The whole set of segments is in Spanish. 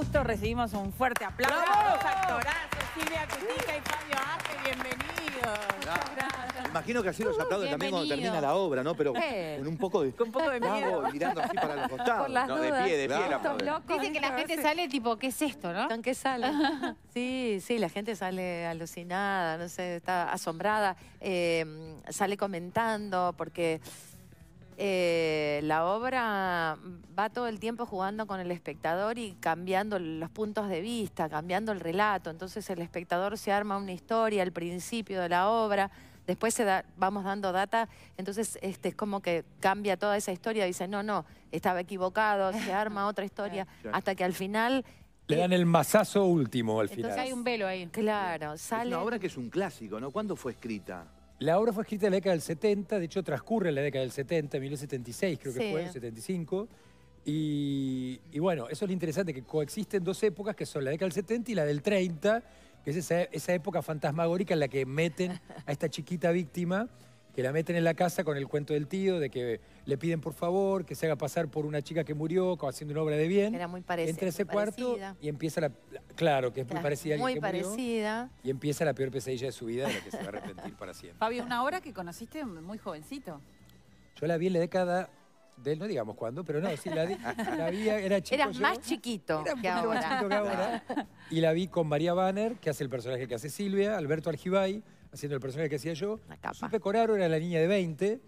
Justo recibimos un fuerte aplauso ¡Bravo! los actorazos, Silvia Cutica y Fabio Arte, bienvenidos. Muchas gracias. Imagino que así los aplauden también cuando termina la obra, ¿no? Pero con un poco de... Con un poco de miedo. mirando así para los costados. Por las no, de pie, de pie. Dicen que la gente sale tipo, ¿qué es esto, no? ¿Con qué sale? sí, sí, la gente sale alucinada, no sé, está asombrada, eh, sale comentando porque... Eh, la obra va todo el tiempo jugando con el espectador y cambiando los puntos de vista, cambiando el relato. Entonces el espectador se arma una historia al principio de la obra, después se vamos dando data, entonces este, es como que cambia toda esa historia, dice, no, no, estaba equivocado, se arma otra historia, hasta que al final le dan el masazo último al final. Entonces hay un velo ahí. Claro, sale. Es una obra que es un clásico, ¿no? ¿Cuándo fue escrita? La obra fue escrita en la década del 70, de hecho transcurre en la década del 70, 1976 creo que fue, 75. Y, bueno, eso es lo interesante, que coexisten dos épocas, que son la década del 70 y la del 30, que es esa época fantasmagórica en la que meten a esta chiquita víctima que la meten en la casa con el cuento del tío, de que le piden por favor, que se haga pasar por una chica que murió haciendo una obra de bien. Era muy parecida. ese cuarto y empieza la, Claro, que es muy parecida a Muy parecida. y empieza la peor pesadilla de su vida, de la que se va a arrepentir para siempre. Fabio, una obra que conociste muy jovencito. Yo la vi en la década de no digamos cuándo, pero no, sí, la, vi, era chico. más chiquito que ahora. Y la vi con María Banner, que hace el personaje que hace Silvia, Alberto Argibay, haciendo el personaje que hacía yo. Supe Coraro era la niña de 20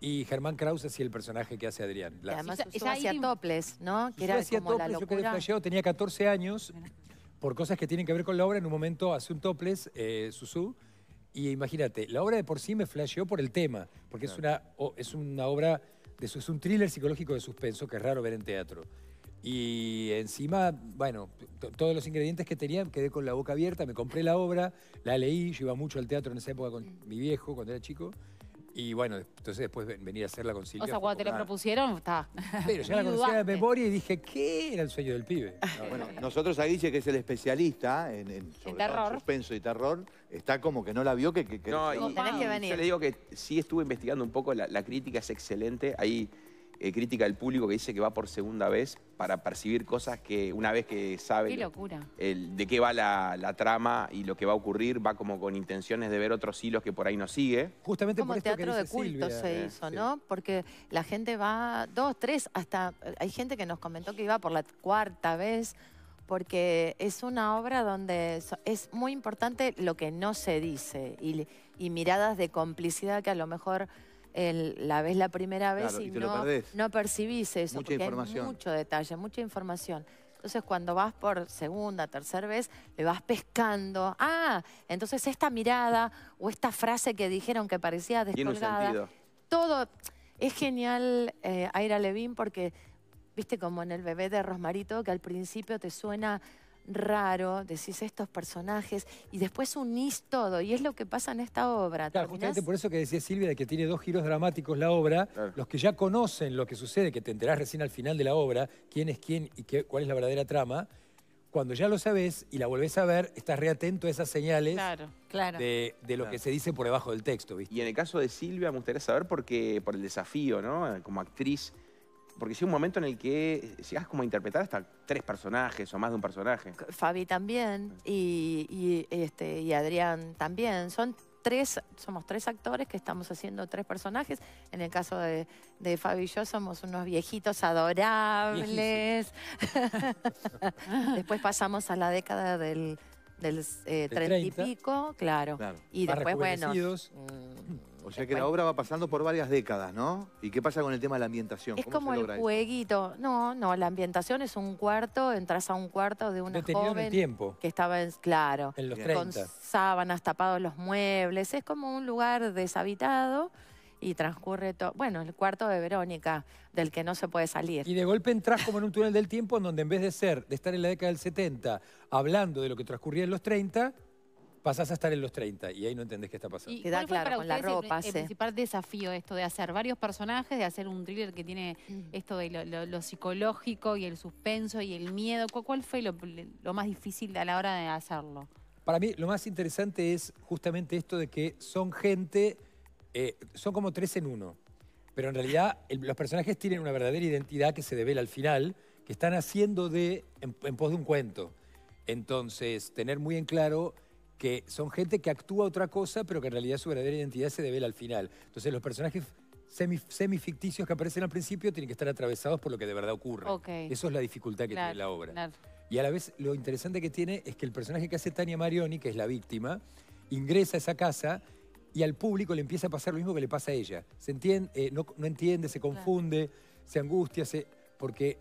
y Germán Kraus hacía el personaje que hace Adrián. además ella hacía toples, ¿no? Que era como la locura. yo tenía 14 años, por cosas que tienen que ver con la obra, en un momento hace un toples, eh, Susú, y imagínate, la obra de por sí me flasheó por el tema, porque es, una, es una obra, de, es un thriller psicológico de suspenso que es raro ver en teatro. Y encima, bueno, todos los ingredientes que tenía quedé con la boca abierta, me compré la obra, la leí, yo iba mucho al teatro en esa época con mi viejo, cuando era chico. Y bueno, entonces después venir a hacerla con Silvia. O sea, cuando te la propusieron, está. Pero ya la conocía de memoria y dije, ¿qué era el sueño del pibe? bueno, nosotros ahí dice que es el especialista en, en, suspenso y terror. Está como que no la vio, que... no, y, que Yo le digo que sí estuve investigando un poco, la, la crítica es excelente. Ahí eh, crítica del público que dice que va por segunda vez para percibir cosas que una vez que sabe de qué va la, trama y lo que va a ocurrir, va como con intenciones de ver otros hilos que por ahí no sigue. Justamente como por teatro esto que de culto se eh, hizo, ¿no? Porque la gente va dos, tres, hasta eh, hay gente que nos comentó que iba por la cuarta vez porque es una obra donde es muy importante lo que no se dice y miradas de complicidad que a lo mejor la ves la primera vez y, no, no, percibís eso. información. mucho detalle, mucha información. Entonces, cuando vas por segunda, tercera vez, le vas pescando. Ah, entonces esta mirada o esta frase que dijeron que parecía descolgada. todo. Es genial, eh, Aira Levín, porque viste como en el bebé de Rosmarito, que al principio te suena raro, decís estos personajes y después unís todo y es lo que pasa en esta obra. Claro, justamente por eso que decía Silvia de que tiene dos giros dramáticos la obra, los que ya conocen lo que sucede, que te enterás recién al final de la obra, quién es quién y qué, cuál es la verdadera trama, cuando ya lo sabes y la volvés a ver, estás reatento a esas señales De, lo que se dice por debajo del texto. Y en el caso de Silvia, me gustaría saber por, qué, por el desafío, ¿no? Como actriz, porque sí, un momento en el que llegas como a interpretar hasta tres personajes o más de un personaje. Fabi también este, y, Adrián también. Son tres, somos tres actores que estamos haciendo tres personajes. En el caso de, Fabi y yo somos unos viejitos adorables. Después pasamos a la década del, eh, treinta y pico, claro. Y después, bueno... O sea que la obra va pasando por varias décadas, ¿no? ¿Y qué pasa con el tema de la ambientación? Es como el jueguito. No, no, la ambientación es un cuarto, entras a un cuarto de una Detenido joven tiempo. que estaba, en, claro, en los con sábanas tapados los muebles. Es como un lugar deshabitado y transcurre todo. Bueno, el cuarto de Verónica, del que no se puede salir. Y de golpe entras como en un túnel del tiempo en donde en vez de ser, de estar en la década del 70, hablando de lo que transcurría en los 30, pasás a estar en los 30 y ahí no entendés qué está pasando. Queda claro, con la ropa, el, el, principal desafío esto de hacer varios personajes, de hacer un thriller que tiene mm. esto de lo, psicológico y el suspenso y el miedo? ¿Cuál, fue lo, más difícil a la hora de hacerlo? Para mí lo más interesante es justamente esto de que son gente, eh, son como tres en uno, pero en realidad los personajes tienen una verdadera identidad que se devela al final, que están haciendo de en pos de un cuento. Entonces, tener muy en claro que son gente que actúa otra cosa, pero que en realidad su verdadera identidad se devela al final. Entonces los personajes semificticios semi que aparecen al principio tienen que estar atravesados por lo que de verdad ocurre. Eso es la dificultad que tiene la obra. Y a la vez lo interesante que tiene es que el personaje que hace Tania Marioni, que es la víctima, ingresa a esa casa y al público le empieza a pasar lo mismo que le pasa a ella. Se entiende, eh, no, entiende, se confunde, se angustia, se, porque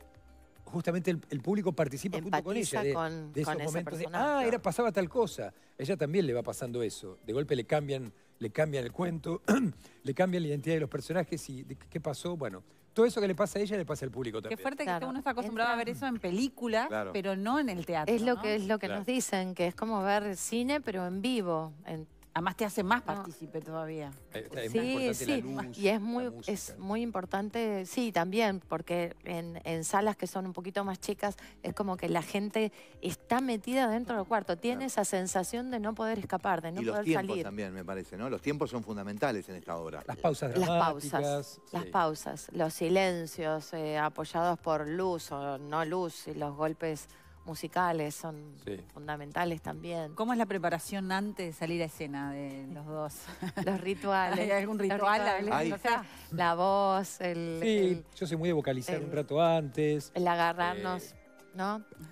justamente el, público participa junto con ella de, esos momentos ah, era, pasaba tal cosa. Ella también le va pasando eso. De golpe le cambian, le cambian el cuento, le cambian la identidad de los personajes y qué pasó, bueno. Todo eso que le pasa a ella le pasa al público también. Qué fuerte que uno está acostumbrado a ver eso en películas, pero no en el teatro. Es lo que es lo que nos dicen, que es como ver cine pero en vivo, Además te hace más ah. partícipe todavía. Eh, sí, sí. y es muy, es muy importante, sí, también, porque en, salas que son un poquito más chicas, es como que la gente está metida dentro del cuarto, tiene esa sensación de no poder escapar, de no poder salir. los tiempos también, me parece, ¿no? Los tiempos son fundamentales en esta obra. Las pausas Las pausas, las pausas, los silencios eh, apoyados por luz o no luz, y los golpes musicales son fundamentales también. ¿Cómo es la preparación antes de salir a escena de los dos? los rituales. ¿Hay algún ritual? la voz, el... Sí, yo soy muy de vocalizar un rato antes. El agarrarnos. Eh,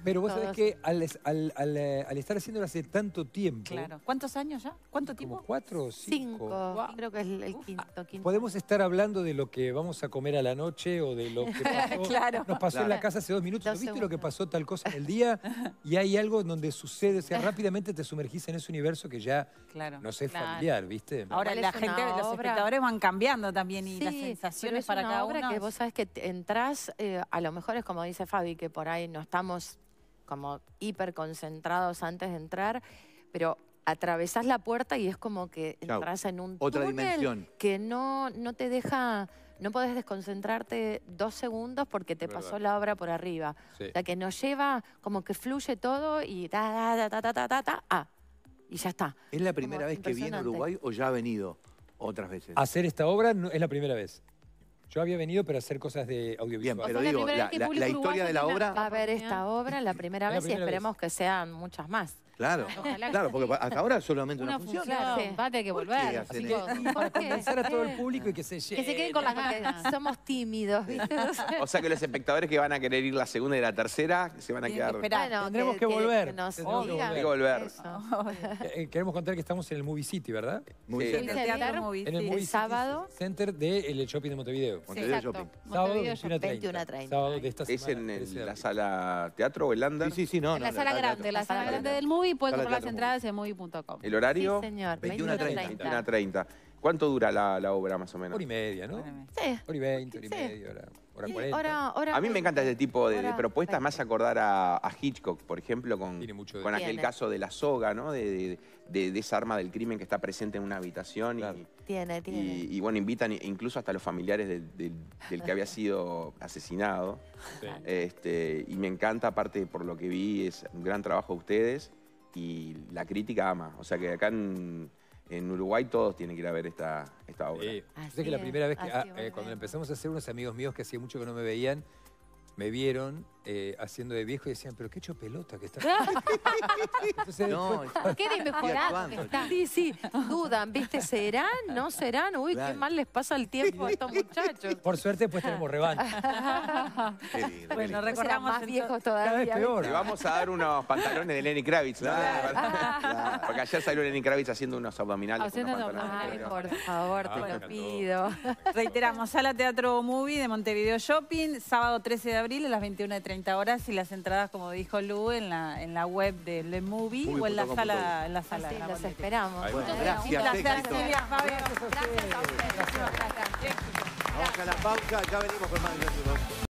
pero vos sabés que eh, al, estar haciéndolo hace tanto tiempo... Claro. ¿Cuántos años ya? ¿Cuánto tiempo? cuatro o cinco. cinco. Creo que es el, quinto, quinto, Podemos estar hablando de lo que vamos a comer a la noche o de lo que pasó, nos pasó en la casa hace dos minutos. ¿Viste lo que pasó tal cosa en el día? Y hay algo donde sucede, o sea, rápidamente te sumergís en ese universo que ya claro. no sé familiar, ¿viste? Ahora la gente, los espectadores van cambiando también y las sensaciones para cada uno. que vos sabés que entras, eh, a lo mejor es como dice Fabi, que por ahí no estamos como hiper concentrados antes de entrar, pero atravesás la puerta y es como que entras en un Otra dimensión. que no, no te deja, no podés desconcentrarte dos segundos porque te pasó la obra por arriba. la O sea, que nos lleva, como que fluye todo y ta, ta, ta, ta, ta, ah, y ya está. ¿Es la primera vez que viene Uruguay o ya ha venido otras veces? Hacer esta obra es la primera vez. Yo había venido para hacer cosas de audiovisual. pero digo, la, historia de la obra... Va a ver esta obra la primera vez y esperemos que sean muchas más. Claro, claro, porque hasta ahora solamente una, función. Va a tener que volver. para convencer a todo el público y que se Que se queden con las ganas. Somos tímidos, o sea que los espectadores que van a querer ir la segunda y la tercera se van a quedar. Bueno, Tendremos que, volver. que volver. Ah, eh, queremos contar que estamos en el Movie City, ¿verdad? Movie City. En el, Teatro, en el Movie sábado. Center del El shopping de Montevideo. Montevideo sí, Shopping. Sábado 21 a 30. Sábado de ¿Es en, la sala teatro o el Sí, sí, no. En la sala grande, la sala grande del Movie Movie. Pueden comprar las entradas en movie.com. ¿El horario? Sí, 21 a 30. ¿Cuánto dura la, obra más o menos? Hora y media, ¿no? Sí. Hora y veinte, hora y media, hora, a mí me encanta este tipo de, propuestas, más acordar a, Hitchcock, por ejemplo, con, con aquel caso de la soga, ¿no? De, desarma esa arma del crimen que está presente en una habitación. Y, tiene, Y, bueno, invitan incluso hasta los familiares del, que había sido asesinado. Este, y me encanta, aparte por lo que vi, es un gran trabajo de ustedes y la crítica ama. O sea que acá en, Uruguay todos tienen que ir a ver esta, esta obra. yo que la primera vez que, ah, eh, cuando empezamos a hacer unos amigos míos que hacía mucho que no me veían, me vieron eh, haciendo de viejo y decían, pero qué hecho pelota que está. Entonces, no, qué de Sí, sí, dudan, ¿viste? ¿Serán? ¿No serán? Uy, qué mal les pasa el tiempo a estos muchachos. Por suerte, después tenemos revancha. bueno, recordamos más viejos todavía. Cada vez peor. vamos a dar unos pantalones de Lenny Kravitz. Porque ayer salió Lenny Kravitz haciendo unos abdominales. Haciendo unos por favor, te ah, lo pido. Reiteramos, Sala Teatro Movie de Montevideo Shopping, sábado 13 de abril abril a las 21.30 horas y las entradas, como dijo Lu, en la, en la web de Le Movie o en la, sala, en la sala. Ah, sí, la los esperamos. gracias, Un placer, Silvia, Fabio. Gracias a ustedes. Gracias. Vamos a la pausa, ya venimos con más